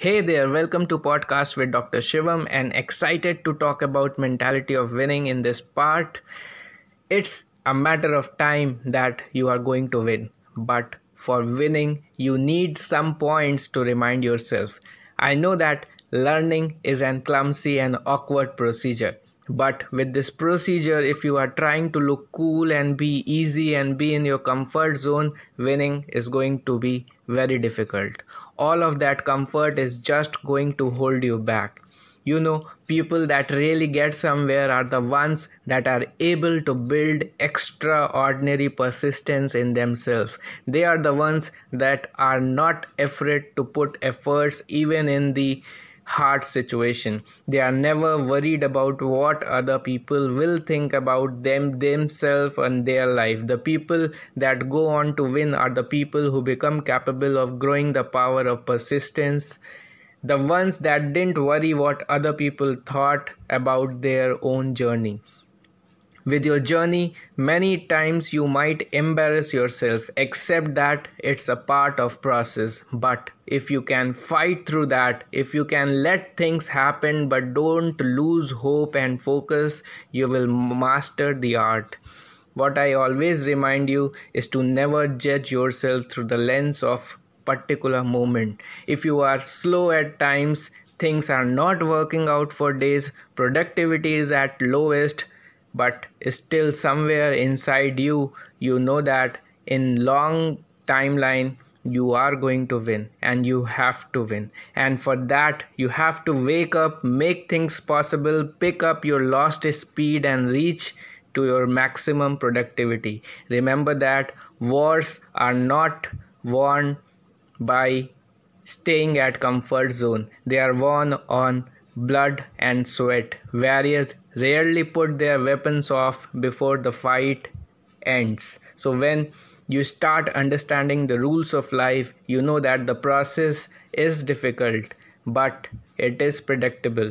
Hey there, welcome to podcast with Dr. Shivam and excited to talk about mentality of winning in this part. It's a matter of time that you are going to win, but for winning you need some points to remind yourself. I know that learning is an clumsy and awkward procedure but with this procedure, if you are trying to look cool and be easy and be in your comfort zone, winning is going to be very difficult. All of that comfort is just going to hold you back. You know, people that really get somewhere are the ones that are able to build extraordinary persistence in themselves. They are the ones that are not afraid to put efforts even in the hard situation. They are never worried about what other people will think about them, themselves, and their life. The people that go on to win are the people who become capable of growing the power of persistence. The ones that didn't worry what other people thought about their own journey. With your journey, many times you might embarrass yourself, except that it's a part of process. But if you can fight through that, if you can let things happen but don't lose hope and focus, you will master the art. What I always remind you is to never judge yourself through the lens of particular moment. If you are slow at times, things are not working out for days, productivity is at lowest, but still somewhere inside you you know that in long timeline you are going to win and you have to win and for that you have to wake up make things possible pick up your lost speed and reach to your maximum productivity remember that wars are not won by staying at comfort zone they are won on blood and sweat various rarely put their weapons off before the fight ends. So when you start understanding the rules of life, you know that the process is difficult, but it is predictable.